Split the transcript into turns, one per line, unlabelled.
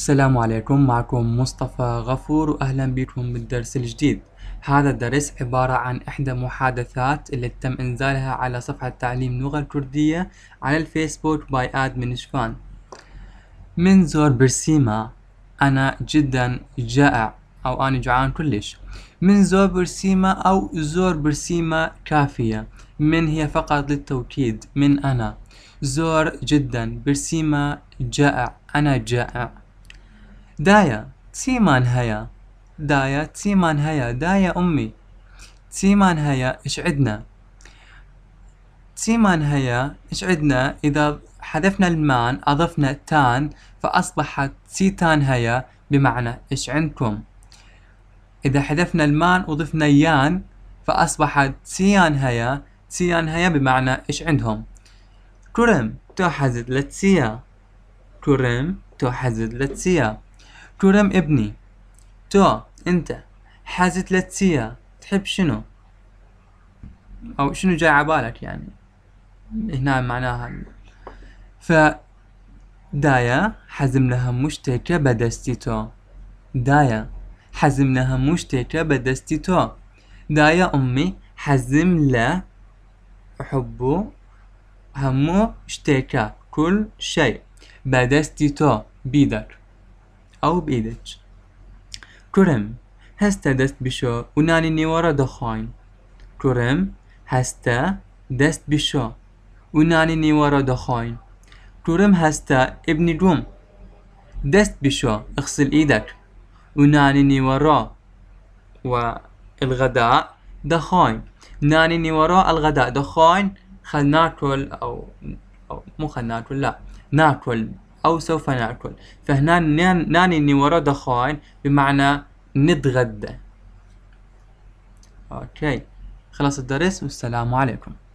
السلام عليكم معكم مصطفى غفور وأهلا بكم بالدرس الجديد هذا الدرس عبارة عن إحدى محادثات اللي تم إنزالها على صفحة تعليم لغة الكردية على الفيسبوك باي آدمن شفان من زور برسيما أنا جدا جائع أو أنا جوعان كلش من زور برسيما أو زور برسيما كافية من هي فقط للتوكيد من أنا زور جدا برسيما جائع أنا جائع دايا تسيمان هيا دايا تسيمان هيا دايا أمي تسيمان هيا إيش عدنا تسيمان هيا إيش عدنا إذا حذفنا المان أضفنا تان فأصبحت تسيتان هيا بمعنى إيش عندكم إذا حذفنا المان وضفنا يان فأصبحت تسيان هيا تسيان هيا بمعنى إيش عندهم كرم توحزت لتسيا كرم توحزت لتسيا كرم ابني تو انت حازت ثلاثية تحب شنو او شنو جاي عبالك يعني هنا معناها ف دايا حزم لها مشتكى بدستي تو دايا حزم لها مشتكى بدستي تو دايا أمي حزم لا حبه همو اشتكى كل شيء بدستي تو بيدك أو بيدج كرم هستا دست بشو وناني نيورا دخاين كرم هستا دست بشو وناني نيورا دخاين كرم هستا ابن دوم دست بشو اغسل ايدك وناني نيورا والغداء دخاين ناني نيورا الغداء دخاين خل ناكل أو, أو مو خل ناكل لا ناكل أو سوف نأكل فهنا ناني ني ورد خاين بمعنى نتغدى أوكي خلص الدرس والسلام عليكم